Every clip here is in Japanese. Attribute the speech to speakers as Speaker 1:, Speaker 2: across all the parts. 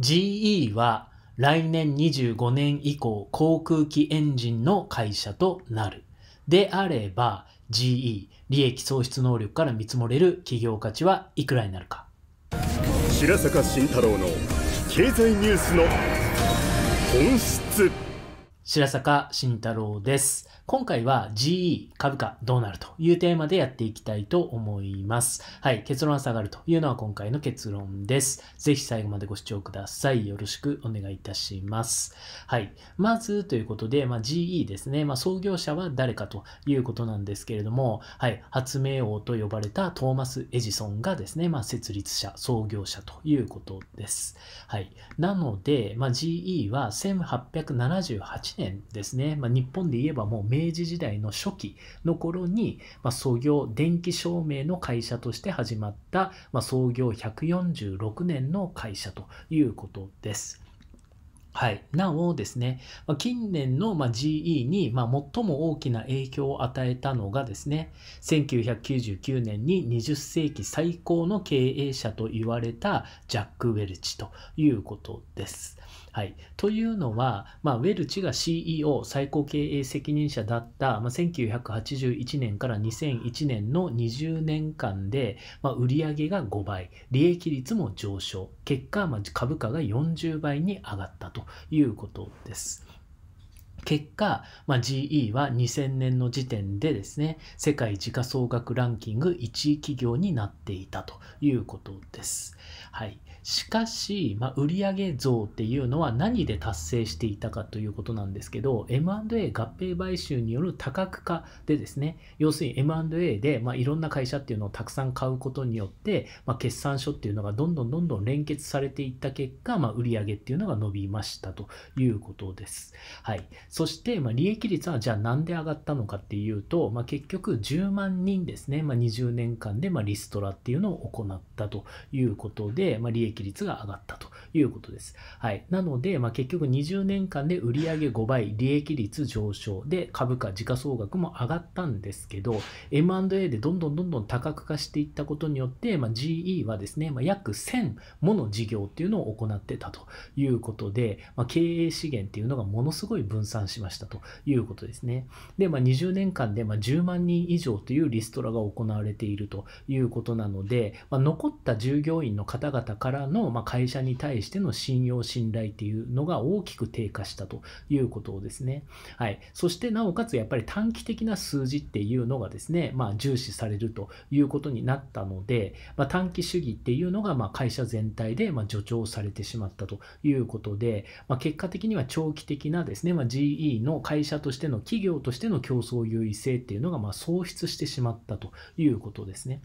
Speaker 1: GE は来年25年以降航空機エンジンの会社となる。であれば GE 利益創出能力から見積もれる企業価値はいくらになるか白坂慎太郎の経済ニュースの本質白坂慎太郎です。今回は GE 株価どうなるというテーマでやっていきたいと思います。はい、結論は下がるというのは今回の結論です。ぜひ最後までご視聴ください。よろしくお願いいたします。はい、まずということで、まあ、GE ですね、まあ、創業者は誰かということなんですけれども、はい、発明王と呼ばれたトーマス・エジソンがですね、まあ、設立者、創業者ということです。はい、なので、まあ、GE は1878年ですね、まあ、日本で言えばもう明治時代の初期の頃に、まあ、創業電気照明の会社として始まった、まあ、創業146年の会社ということです。はい、なおですね、近年の GE に最も大きな影響を与えたのがですね、1999年に20世紀最高の経営者と言われたジャック・ウェルチということです。はい、というのは、まあ、ウェルチが CEO 最高経営責任者だった、まあ、1981年から2001年の20年間で、まあ、売上が5倍利益率も上昇結果、まあ、株価が40倍に上がったということです。結果、まあ、GE は2000年の時点でですね世界時価総額ランキング1位企業になっていたということです。はい、しかし、まあ、売上増っていうのは何で達成していたかということなんですけど、M&A 合併買収による多角化でですね、要するに M&A で、まあ、いろんな会社っていうのをたくさん買うことによって、まあ、決算書っていうのがどんどんどんどん連結されていった結果、まあ、売上っていうのが伸びましたということです。はい。そして、まあ、利益率はじゃあなんで上がったのかっていうと、まあ、結局10万人ですね、まあ、20年間でまあリストラっていうのを行ったということで、まあ、利益益率が上がったということです。はい。なので、まあ、結局20年間で売上5倍、利益率上昇で株価、時価総額も上がったんですけど、M&A でどんどんどんどん多角化していったことによって、まあ、GE はですね、まあ、約1000もの事業っていうのを行ってたということで、まあ、経営資源っていうのがものすごい分散しましたということですね。で、まあ、20年間でまあ10万人以上というリストラが行われているということなので、まあ、残った従業員の方々からの、ま会社に対しての信用信頼っていうのが大きく低下したということですね。はい。そしてなおかつやっぱり短期的な数字っていうのがですね、まあ、重視されるということになったので、まあ、短期主義っていうのが、ま会社全体で、ま助長されてしまったということで、まあ、結果的には長期的なですね、ま GE の会社としての企業としての競争優位性っていうのが、ま喪失してしまったということですね。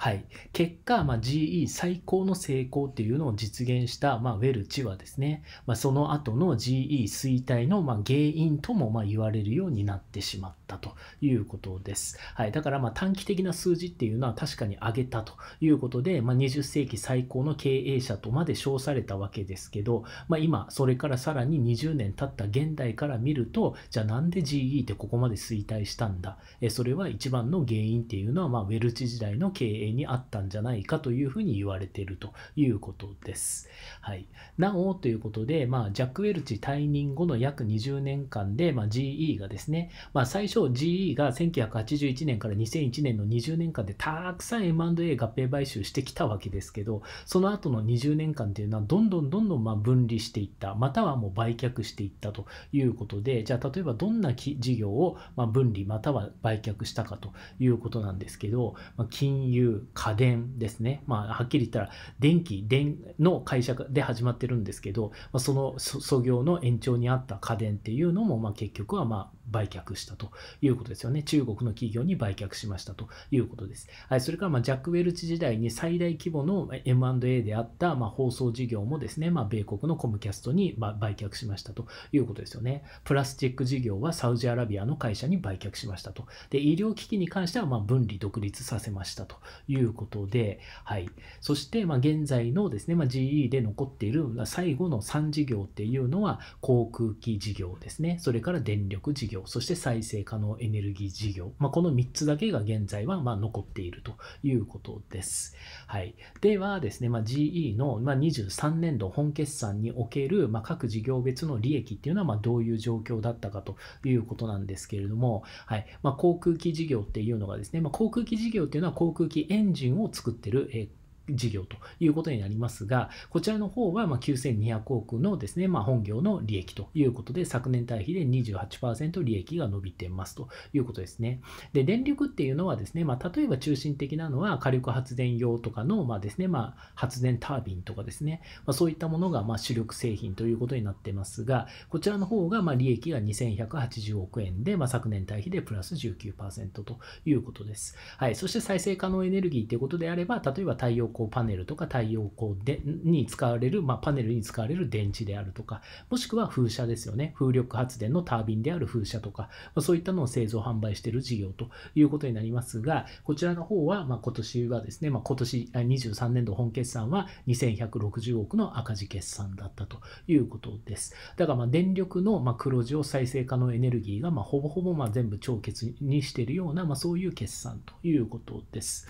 Speaker 1: はい、結果、まあ、GE 最高の成功っていうのを実現した、まあ、ウェルチはですね、まあ、その後の GE 衰退の、まあ、原因とも、まあ、言われるようになってしまった。ったということです。はい、だからま短期的な数字っていうのは確かに上げたということで、まあ、20世紀最高の経営者とまで称されたわけですけど、まあ、今それからさらに20年経った現代から見るとじゃあなんで GE ってここまで衰退したんだそれは一番の原因っていうのは、まあ、ウェルチ時代の経営にあったんじゃないかというふうに言われているということです。はい、なおということで、まあ、ジャック・ウェルチ退任後の約20年間で、まあ、GE がですね、まあ、最初初 GE が1981年から2001年の20年間でたくさん M&A 合併買収してきたわけですけどその後の20年間っていうのはどんどんどんどんま分離していったまたはもう売却していったということでじゃあ例えばどんな事業をま分離または売却したかということなんですけど、ま金融家電ですね、まあ、はっきり言ったら電気電の会社で始まってるんですけど、まあ、その創業の延長にあった家電っていうのもま結局はまあ売却したということですよね。中国の企業に売却しましたということです。はい、それからまジャック・ウェルチ時代に最大規模の M&A であったま放送事業もですね、まあ、米国のコムキャストにま売却しましたということですよね。プラスチック事業はサウジアラビアの会社に売却しましたと。で医療機器に関してはま分離独立させましたということで、はい、そしてま現在のですね、まあ、GE で残っている最後の3事業っていうのは航空機事業ですね、それから電力事業業、そして再生可能エネルギー事業、まあ、この3つだけが現在はま残っているということです。はい、ではですね、まあ、GE の23年度本決算におけるま各事業別の利益っていうのはまどういう状況だったかということなんですけれども、はいまあ、航空機事業っていうのがですね、ま航空機事業っていうのは航空機エンジンを作ってる、えー事業ということになりますが、こちらの方はま9200億のですね、まあ、本業の利益ということで、昨年対比で28%利益が伸びてますということですね。で、電力っていうのはですね、まあ、例えば中心的なのは火力発電用とかの、まあ、ですね、ま発電タービンとかですね、まそういったものがま主力製品ということになってますが、こちらの方がま利益が2180億円で、ま昨年対比でプラス19%ということです。はい、そして再生可能エネルギーということであれば、例えば太陽光光パネルとか太陽光でに使われる、まあ、パネルに使われる電池であるとか、もしくは風車ですよね。風力発電のタービンである風車とか、まそういったのを製造販売している事業ということになりますが、こちらの方は、ま今年はですね、まあ、今年23年度本決算は2160億の赤字決算だったということです。だからま電力のま黒字を再生可能エネルギーがまほぼほぼま全部超結にしているような、まそういう決算ということです。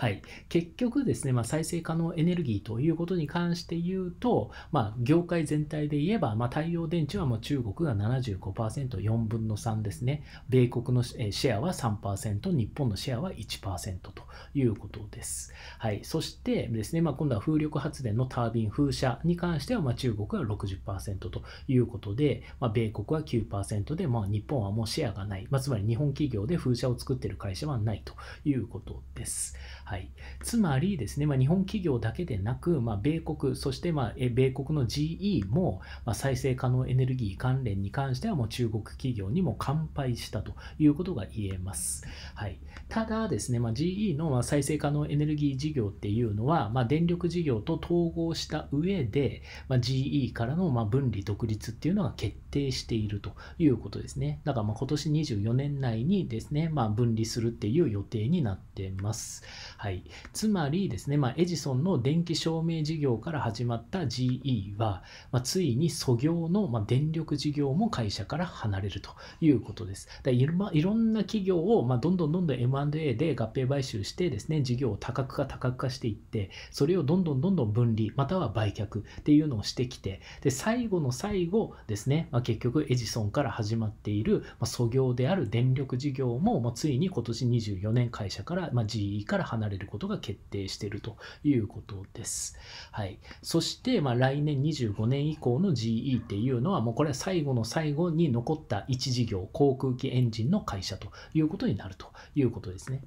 Speaker 1: はい、結局ですね、まあ、再生可能エネルギーということに関して言うと、まあ、業界全体で言えば、まあ、太陽電池はもう中国が 75%4 分の3ですね米国のシェアは3%日本のシェアは1%ということです、はい、そしてですね、まあ、今度は風力発電のタービン風車に関しては、まあ、中国は60%ということで、まあ、米国は9%で、まあ、日本はもうシェアがない、まあ、つまり日本企業で風車を作っている会社はないということです、はい、つまりですね、まあ、日本企業だけでなく、まあ、米国、そしてまあ米国の GE も、まあ、再生可能エネルギー関連に関してはもう中国企業にも完敗したということが言えます。はい、ただですね、まあ、GE の再生可能エネルギー事業っていうのは、まあ、電力事業と統合した上で、まあ、GE からのまあ分離独立っていうのが決定しているということですね。だからま今年24年内にですね、まあ、分離するっていう予定になってます。はい、つまりですね、まあ、エジソンの電気証明事業から始まった GE は、まあ、ついに素業の、ま電力事業も会社から離れるということです。だいろ、ま、いろんな企業を、まどんどんどんどん M&A で合併買収してですね、事業を多角化多角化していって、それをどんどんどんどん分離、または売却っていうのをしてきて、で最後の最後ですね、ままあ、結局エジソンから始まっている、まあ、素業である電力事業も、まあ、ついに今年24年会社から、まあ、GE から離れることが決定しているということです。はい、そして、まあ、来年25年以降の GE っていうのはもうこれは最後の最後に残った1事業航空機エンジンの会社ということになるということですね。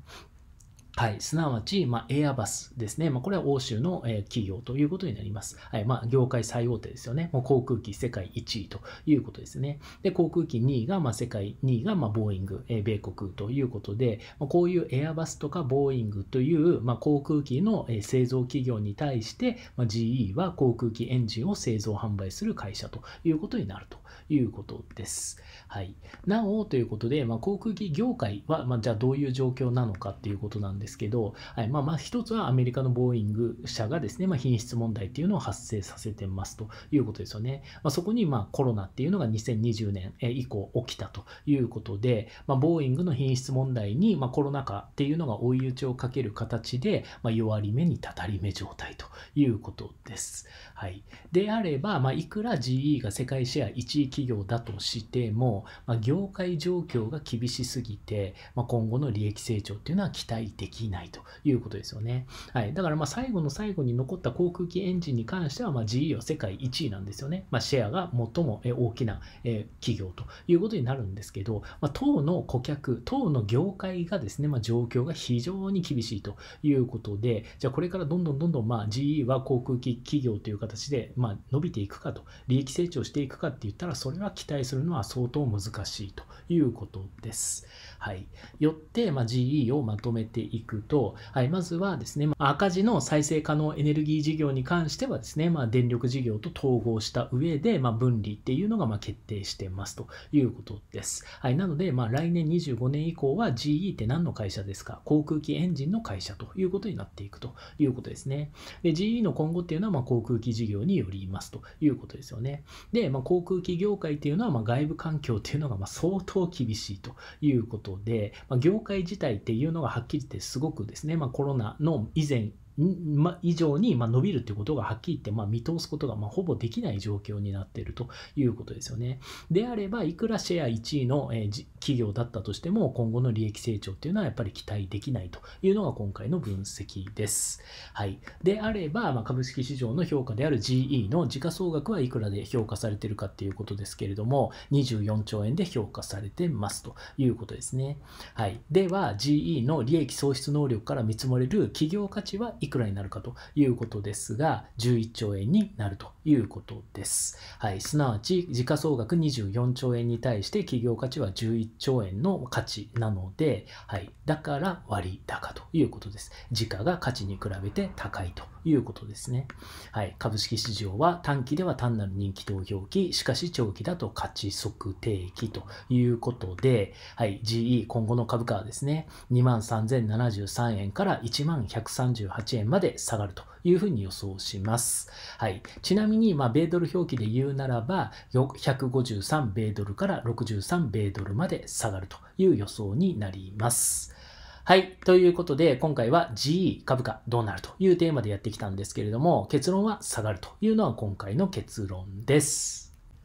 Speaker 1: はい、すなわち、まあ、エアバスですね。まあ、これは欧州の、えー、企業ということになります。はいまあ、業界最大手ですよね。もう航空機世界1位ということですね。で、航空機2位が、まあ、世界2位が、まあ、ボーイング、えー、米国ということで、まあ、こういうエアバスとかボーイングという、まあ、航空機の、えー、製造企業に対して、まあ、GE は航空機エンジンを製造販売する会社ということになるということです。はい、なおということで、まあ、航空機業界は、まあ、じゃあどういう状況なのかということなんですですけど、はい、まあまあ一つはアメリカのボーイング社がですね、まあ、品質問題っていうのを発生させてますということですよね。まあ、そこにまあコロナっていうのが2020年以降起きたということで、まあ、ボーイングの品質問題にまあコロナ禍っていうのが追い打ちをかける形で、まあ、弱り目にたたり目状態ということです。はい、であれば、まあ、いくら GE が世界シェア1位企業だとしても、まあ、業界状況が厳しすぎて、まあ、今後の利益成長っていうのは期待できないということですよね。はい、だからまあ最後の最後に残った航空機エンジンに関してはま GE は世界1位なんですよね。まあ、シェアが最も大きな企業ということになるんですけど、まあ、当の顧客、当の業界がですね、まあ、状況が非常に厳しいということで、じゃあこれからどんどんどんどんまあ GE は航空機企業という形でまあ伸びていくかと、利益成長していくかって言ったら、それは期待するのは相当難しいということです。はい、よって、まあ、GE をまとめていくと、はい、まずはですね、ま赤字の再生可能エネルギー事業に関してはですね、まあ、電力事業と統合した上で、まあ、分離っていうのがま決定してますということです。はい、なので、まあ、来年25年以降は GE って何の会社ですか航空機エンジンの会社ということになっていくということですね。で、GE の今後っていうのは、ま航空機事業によりますということですよね。で、ま航空機業界っていうのは、ま外部環境っていうのがま相当厳しいということで、ま業界自体っていうのがはっきり言っすごくですね、まあ、コロナの以前ま、以上に、ま伸びるってことがはっきり言って、ま見通すことが、まほぼできない状況になっているということですよね。であれば、いくらシェア1位の、え企業だったとしても、今後の利益成長っていうのはやっぱり期待できないというのが今回の分析です。はい、であれば、ま株式市場の評価である GE の時価総額はいくらで評価されているかっていうことですけれども、24兆円で評価されてますということですね。はい、では、GE の利益創出能力から見積もれる企業価値はいくらになるかということですが、11兆円になるということです。はい、すなわち、時価総額24兆円に対して企業価値は11兆円の価値なので、はい、だから割高ということです。時価が価値に比べて高いということですね。はい、株式市場は短期では単なる人気投票期、しかし長期だと価値測定期ということで、はい、GE 今後の株価はですね、23,073円から11,138円まで下がるというふうに予想します。はい、ちなみに、まあ、米ドル表記で言うならば、153米ドルから63米ドルまで下がるという予想になります。はい。ということで、今回は GE 株価どうなるというテーマでやってきたんですけれども、結論は下がるというのは今回の結論です。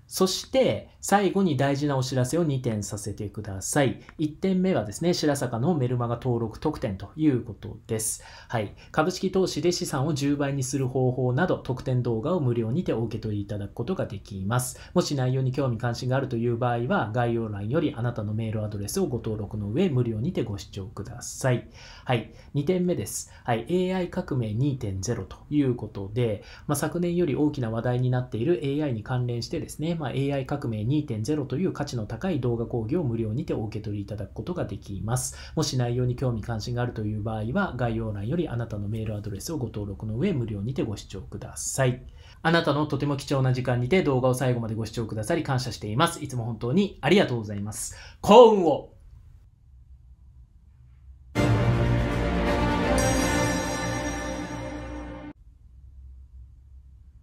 Speaker 1: そして最後に大事なお知らせを2点させてください。1点目はですね、白坂のメルマガ登録特典ということです。はい。株式投資で資産を10倍にする方法など特典動画を無料にてお受け取りいただくことができます。もし内容に興味関心があるという場合は概要欄よりあなたのメールアドレスをご登録の上無料にてご視聴ください。はい。2点目です。はい。AI 革命2.0ということで、まあ、昨年より大きな話題になっている AI に関連してですね、まあ、AI 革命2.0という価値の高い動画講義を無料にてお受け取りいただくことができます。もし内容に興味関心があるという場合は、概要欄よりあなたのメールアドレスをご登録の上、無料にてご視聴ください。あなたのとても貴重な時間にて動画を最後までご視聴くださり感謝しています。いつも本当にありがとうございます。幸運を